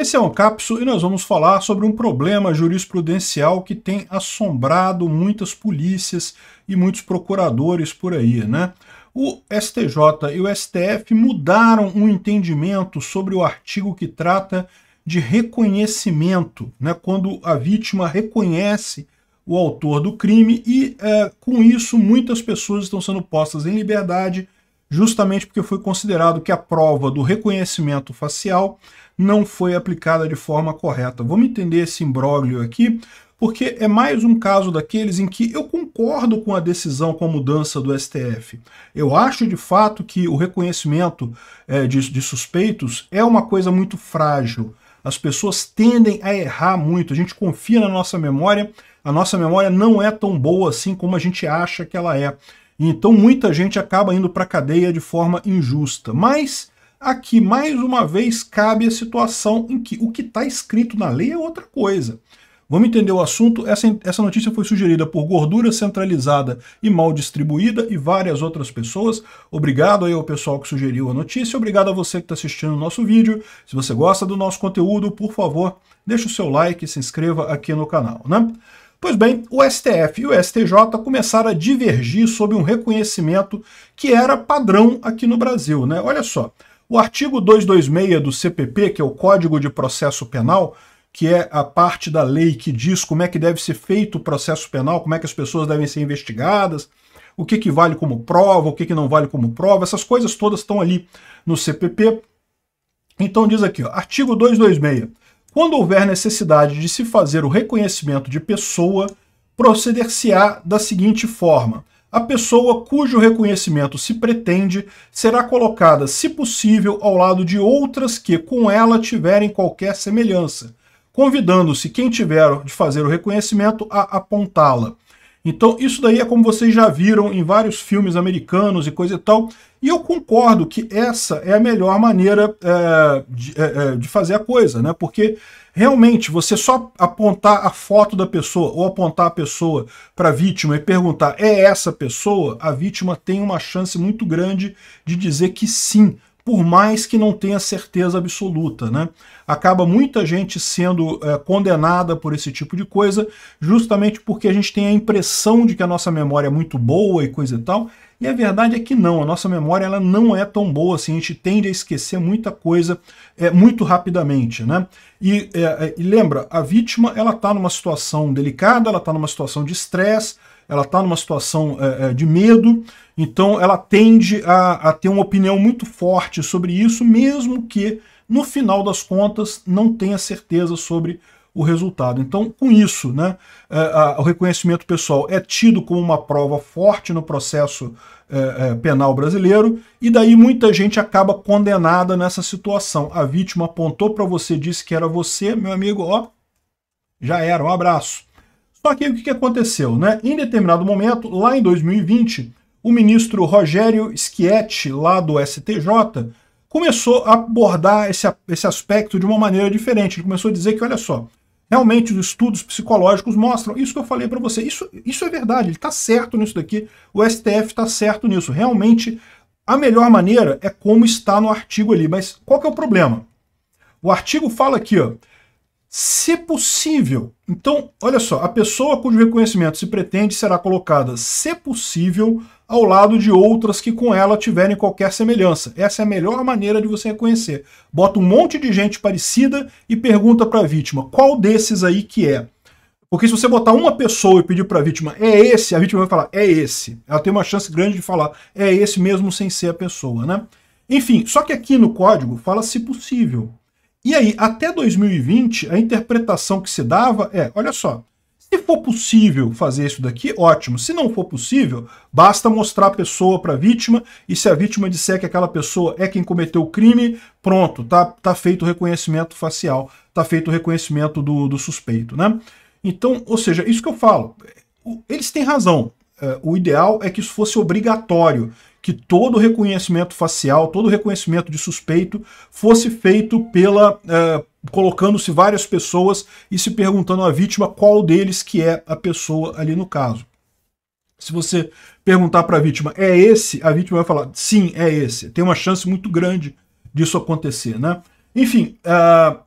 Esse é o Capso e nós vamos falar sobre um problema jurisprudencial que tem assombrado muitas polícias e muitos procuradores por aí, né? O STJ e o STF mudaram o um entendimento sobre o artigo que trata de reconhecimento, né? Quando a vítima reconhece o autor do crime e é, com isso muitas pessoas estão sendo postas em liberdade justamente porque foi considerado que a prova do reconhecimento facial não foi aplicada de forma correta. Vamos entender esse imbróglio aqui, porque é mais um caso daqueles em que eu concordo com a decisão com a mudança do STF. Eu acho de fato que o reconhecimento é, de, de suspeitos é uma coisa muito frágil. As pessoas tendem a errar muito, a gente confia na nossa memória, a nossa memória não é tão boa assim como a gente acha que ela é. Então muita gente acaba indo para a cadeia de forma injusta. Mas aqui, mais uma vez, cabe a situação em que o que está escrito na lei é outra coisa. Vamos entender o assunto. Essa, essa notícia foi sugerida por Gordura Centralizada e Mal Distribuída e várias outras pessoas. Obrigado aí ao pessoal que sugeriu a notícia. Obrigado a você que está assistindo o nosso vídeo. Se você gosta do nosso conteúdo, por favor, deixe o seu like e se inscreva aqui no canal. Né? Pois bem, o STF e o STJ começaram a divergir sobre um reconhecimento que era padrão aqui no Brasil. Né? Olha só, o artigo 226 do CPP, que é o Código de Processo Penal, que é a parte da lei que diz como é que deve ser feito o processo penal, como é que as pessoas devem ser investigadas, o que, que vale como prova, o que, que não vale como prova, essas coisas todas estão ali no CPP. Então diz aqui, ó, artigo 226 quando houver necessidade de se fazer o reconhecimento de pessoa, proceder-se-á da seguinte forma. A pessoa cujo reconhecimento se pretende será colocada, se possível, ao lado de outras que com ela tiverem qualquer semelhança, convidando-se quem tiver de fazer o reconhecimento a apontá-la. Então, isso daí é como vocês já viram em vários filmes americanos e coisa e tal, e eu concordo que essa é a melhor maneira é, de, é, é de, fazer a coisa, né? Porque realmente você só apontar a foto da pessoa ou apontar a pessoa para a vítima e perguntar é essa pessoa, a vítima tem uma chance muito grande de dizer que sim, por mais que não tenha certeza absoluta. Né? Acaba muita gente sendo é, condenada por esse tipo de coisa, justamente porque a gente tem a impressão de que a nossa memória é muito boa e coisa e tal, e a verdade é que não, a nossa memória ela não é tão boa assim, a gente tende a esquecer muita coisa é, muito rapidamente. Né? E, é, e lembra, a vítima ela está numa situação delicada, ela está numa situação de estresse, ela está numa situação é, é, de medo, então ela tende a, a ter uma opinião muito forte sobre isso, mesmo que no final das contas não tenha certeza sobre o resultado. Então, com isso, né, é, o reconhecimento pessoal é tido como uma prova forte no processo é, penal brasileiro, e daí muita gente acaba condenada nessa situação. A vítima apontou para você, disse que era você, meu amigo, ó, já era, um abraço. Só que o que aconteceu? Né? Em determinado momento, lá em 2020, o ministro Rogério Schietti, lá do STJ, começou a abordar esse, esse aspecto de uma maneira diferente. Ele começou a dizer que, olha só, realmente os estudos psicológicos mostram isso que eu falei para você. Isso, isso é verdade, ele está certo nisso daqui, o STF está certo nisso. Realmente, a melhor maneira é como está no artigo ali. Mas qual que é o problema? O artigo fala aqui, ó, se possível. Então, olha só, a pessoa cujo reconhecimento se pretende será colocada, se possível, ao lado de outras que com ela tiverem qualquer semelhança. Essa é a melhor maneira de você reconhecer. Bota um monte de gente parecida e pergunta para a vítima qual desses aí que é. Porque se você botar uma pessoa e pedir para a vítima é esse, a vítima vai falar é esse. Ela tem uma chance grande de falar é esse mesmo sem ser a pessoa, né? Enfim, só que aqui no código fala se possível. E aí, até 2020, a interpretação que se dava é, olha só, se for possível fazer isso daqui, ótimo. Se não for possível, basta mostrar a pessoa para a vítima e se a vítima disser que aquela pessoa é quem cometeu o crime, pronto, tá, tá feito o reconhecimento facial, tá feito o reconhecimento do, do suspeito, né? Então, ou seja, isso que eu falo, eles têm razão. Eh, o ideal é que isso fosse obrigatório, que todo reconhecimento facial, todo reconhecimento de suspeito fosse feito pela uh, colocando-se várias pessoas e se perguntando à vítima qual deles que é a pessoa ali no caso. Se você perguntar para a vítima, é esse? A vítima vai falar, sim, é esse. Tem uma chance muito grande disso acontecer, né? Enfim, uh,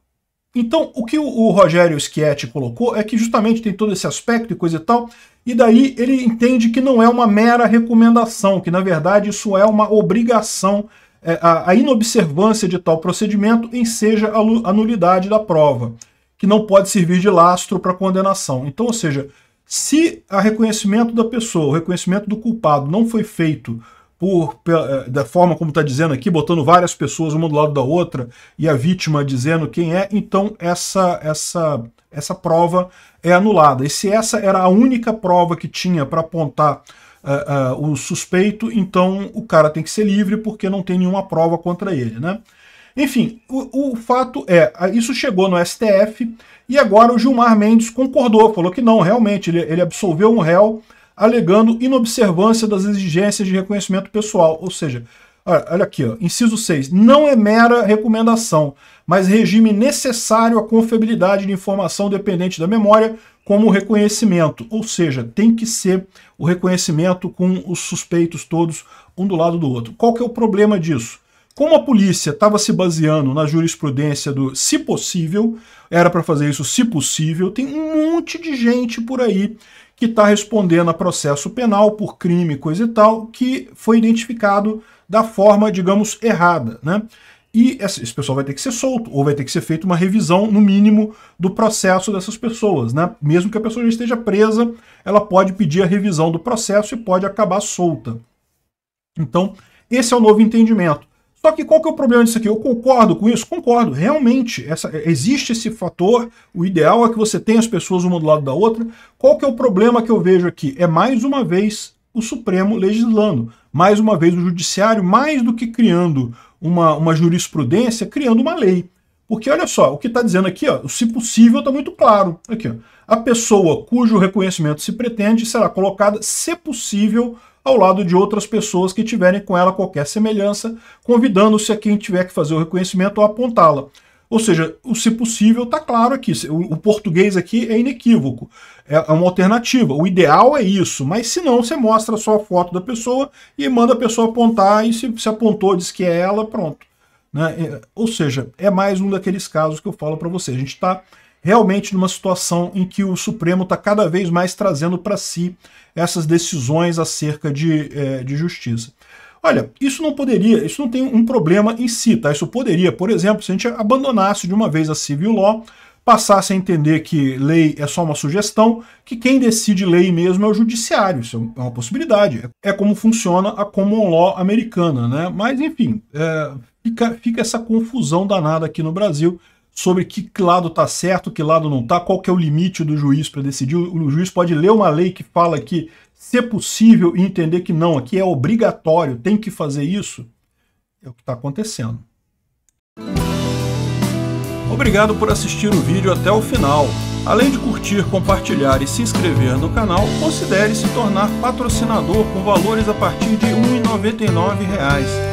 então, o que o Rogério Schietti colocou é que justamente tem todo esse aspecto e coisa e tal, e daí ele entende que não é uma mera recomendação, que na verdade isso é uma obrigação, é, a, a inobservância de tal procedimento enseja a, a nulidade da prova, que não pode servir de lastro para condenação. Então, ou seja, se o reconhecimento da pessoa, o reconhecimento do culpado não foi feito por, eh, da forma como está dizendo aqui, botando várias pessoas uma do lado da outra e a vítima dizendo quem é, então essa, essa, essa prova é anulada. E se essa era a única prova que tinha para apontar uh, uh, o suspeito, então o cara tem que ser livre porque não tem nenhuma prova contra ele, né? Enfim, o, o fato é, isso chegou no STF e agora o Gilmar Mendes concordou, falou que não, realmente, ele, ele absolveu um réu alegando inobservância das exigências de reconhecimento pessoal. Ou seja, olha aqui, ó, inciso 6, não é mera recomendação, mas regime necessário à confiabilidade de informação dependente da memória como reconhecimento. Ou seja, tem que ser o reconhecimento com os suspeitos todos um do lado do outro. Qual que é o problema disso? Como a polícia estava se baseando na jurisprudência do se possível, era para fazer isso se possível, tem um monte de gente por aí que está respondendo a processo penal por crime, coisa e tal, que foi identificado da forma, digamos, errada. Né? E esse pessoal vai ter que ser solto, ou vai ter que ser feita uma revisão, no mínimo, do processo dessas pessoas. Né? Mesmo que a pessoa já esteja presa, ela pode pedir a revisão do processo e pode acabar solta. Então, esse é o novo entendimento. Só que qual que é o problema disso aqui? Eu concordo com isso? Concordo, realmente. Essa, existe esse fator, o ideal é que você tenha as pessoas uma do lado da outra. Qual que é o problema que eu vejo aqui? É mais uma vez o Supremo legislando. Mais uma vez o Judiciário, mais do que criando uma, uma jurisprudência, criando uma lei. Porque olha só, o que está dizendo aqui, ó, se possível, está muito claro. Aqui, ó, a pessoa cujo reconhecimento se pretende será colocada, se possível, ao lado de outras pessoas que tiverem com ela qualquer semelhança, convidando-se a quem tiver que fazer o reconhecimento a apontá-la. Ou seja, o se possível está claro aqui. O, português aqui é inequívoco. É, é uma alternativa. O ideal é isso. Mas se não, você mostra só a foto da pessoa e manda a pessoa apontar. E se, se apontou, diz que é ela, pronto. Né? É, ou seja, é mais um daqueles casos que eu falo para você. A gente está realmente numa situação em que o Supremo está cada vez mais trazendo para si essas decisões acerca de, é, de justiça. Olha, isso não poderia, isso não tem um problema em si, tá? Isso poderia, por exemplo, se a gente abandonasse de uma vez a civil law, passasse a entender que lei é só uma sugestão, que quem decide lei mesmo é o judiciário. Isso é uma possibilidade. É como funciona a common law americana, né? Mas, enfim, é, fica, fica essa confusão danada aqui no Brasil sobre que lado está certo, que lado não está, qual que é o limite do juiz para decidir. O juiz pode ler uma lei que fala que, se possível, e entender que não, aqui é obrigatório, tem que fazer isso. É o que está acontecendo. Obrigado por assistir o vídeo até o final. Além de curtir, compartilhar e se inscrever no canal, considere se tornar patrocinador com valores a partir de R$ 1,99